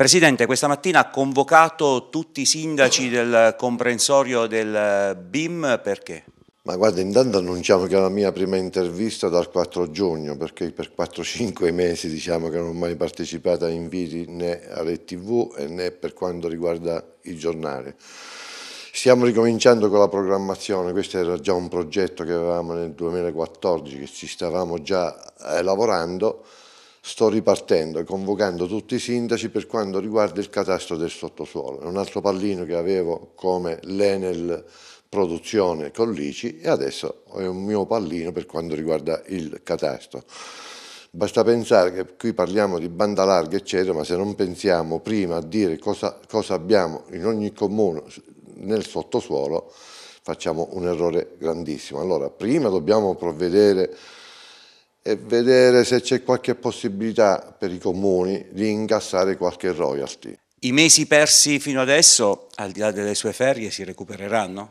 Presidente, questa mattina ha convocato tutti i sindaci del comprensorio del eh, BIM, perché? Ma guarda, intanto annunciamo che è la mia prima intervista dal 4 giugno, perché per 4-5 mesi diciamo che non ho mai partecipato a inviti né alle tv né per quanto riguarda il giornale. Stiamo ricominciando con la programmazione, questo era già un progetto che avevamo nel 2014, che ci stavamo già eh, lavorando, sto ripartendo e convocando tutti i sindaci per quanto riguarda il catastro del sottosuolo. È un altro pallino che avevo come l'Enel produzione con l'ICI e adesso è un mio pallino per quanto riguarda il catastro. Basta pensare che qui parliamo di banda larga eccetera, ma se non pensiamo prima a dire cosa, cosa abbiamo in ogni comune nel sottosuolo, facciamo un errore grandissimo. Allora, prima dobbiamo provvedere e vedere se c'è qualche possibilità per i comuni di incassare qualche royalty. I mesi persi fino adesso, al di là delle sue ferie, si recupereranno?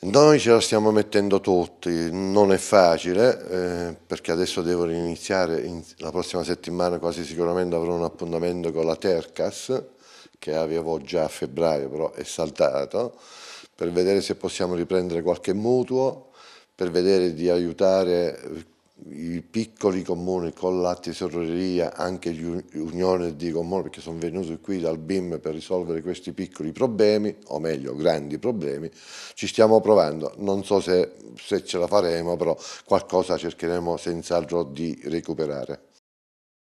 Noi ce la stiamo mettendo tutti, non è facile eh, perché adesso devo riniziare, in, la prossima settimana quasi sicuramente avrò un appuntamento con la Tercas che avevo già a febbraio però è saltato per vedere se possiamo riprendere qualche mutuo, per vedere di aiutare i piccoli comuni con la tesoreria, anche l'unione di comuni, perché sono venuti qui dal BIM per risolvere questi piccoli problemi, o meglio grandi problemi, ci stiamo provando, non so se, se ce la faremo, però qualcosa cercheremo senz'altro di recuperare.